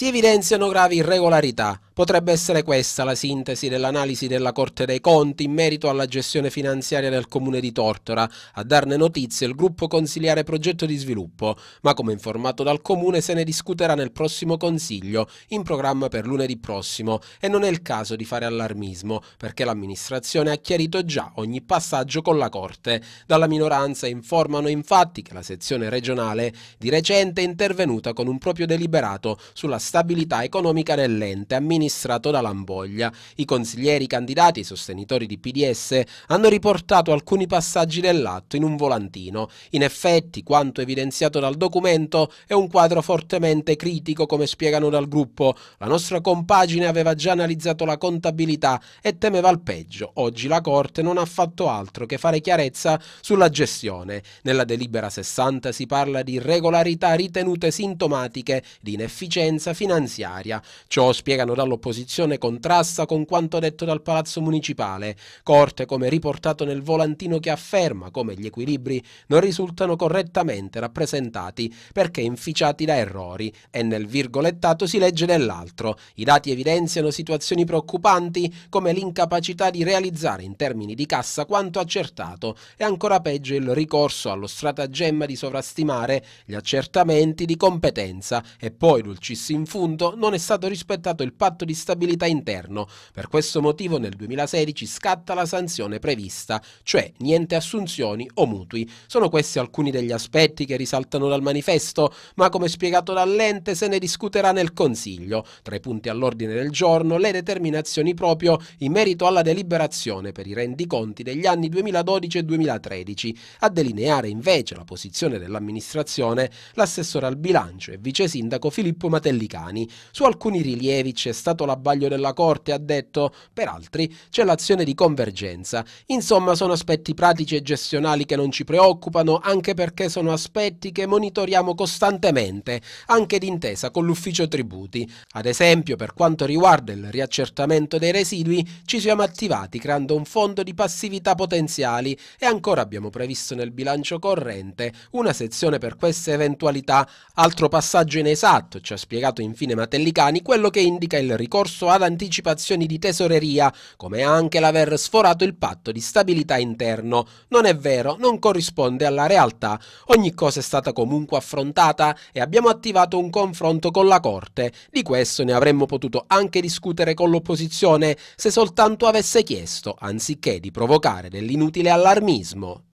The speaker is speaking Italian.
si evidenziano gravi irregolarità Potrebbe essere questa la sintesi dell'analisi della Corte dei Conti in merito alla gestione finanziaria del comune di Tortora, a darne notizie il gruppo consiliare progetto di sviluppo, ma come informato dal comune se ne discuterà nel prossimo consiglio, in programma per lunedì prossimo, e non è il caso di fare allarmismo, perché l'amministrazione ha chiarito già ogni passaggio con la Corte. Dalla minoranza informano infatti che la sezione regionale di recente è intervenuta con un proprio deliberato sulla stabilità economica dell'ente amministrativo amministrato da Lamboglia. I consiglieri candidati, sostenitori di PDS, hanno riportato alcuni passaggi dell'atto in un volantino. In effetti, quanto evidenziato dal documento è un quadro fortemente critico, come spiegano dal gruppo. La nostra compagine aveva già analizzato la contabilità e temeva il peggio. Oggi la Corte non ha fatto altro che fare chiarezza sulla gestione. Nella delibera 60 si parla di irregolarità ritenute sintomatiche di inefficienza finanziaria. Ciò spiegano dal l'opposizione contrasta con quanto detto dal Palazzo Municipale, corte come riportato nel volantino che afferma come gli equilibri non risultano correttamente rappresentati perché inficiati da errori e nel virgolettato si legge dell'altro. I dati evidenziano situazioni preoccupanti come l'incapacità di realizzare in termini di cassa quanto accertato e ancora peggio il ricorso allo stratagemma di sovrastimare gli accertamenti di competenza e poi, dulcis in fundo, non è stato rispettato il patto patto di stabilità interno. Per questo motivo nel 2016 scatta la sanzione prevista, cioè niente assunzioni o mutui. Sono questi alcuni degli aspetti che risaltano dal manifesto, ma come spiegato dall'ente se ne discuterà nel Consiglio. Tra i punti all'ordine del giorno le determinazioni proprio in merito alla deliberazione per i rendiconti degli anni 2012 e 2013. A delineare invece la posizione dell'amministrazione l'assessore al bilancio e vice sindaco Filippo Matellicani. Su alcuni rilievi c'è stata stato l'abbaglio della Corte, ha detto, per altri c'è l'azione di convergenza. Insomma, sono aspetti pratici e gestionali che non ci preoccupano, anche perché sono aspetti che monitoriamo costantemente, anche d'intesa con l'ufficio tributi. Ad esempio, per quanto riguarda il riaccertamento dei residui, ci siamo attivati creando un fondo di passività potenziali e ancora abbiamo previsto nel bilancio corrente una sezione per queste eventualità. Altro passaggio inesatto, ci ha spiegato infine Matellicani, quello che indica il ricorso ad anticipazioni di tesoreria, come anche l'aver sforato il patto di stabilità interno. Non è vero, non corrisponde alla realtà. Ogni cosa è stata comunque affrontata e abbiamo attivato un confronto con la Corte. Di questo ne avremmo potuto anche discutere con l'opposizione se soltanto avesse chiesto, anziché di provocare dell'inutile allarmismo.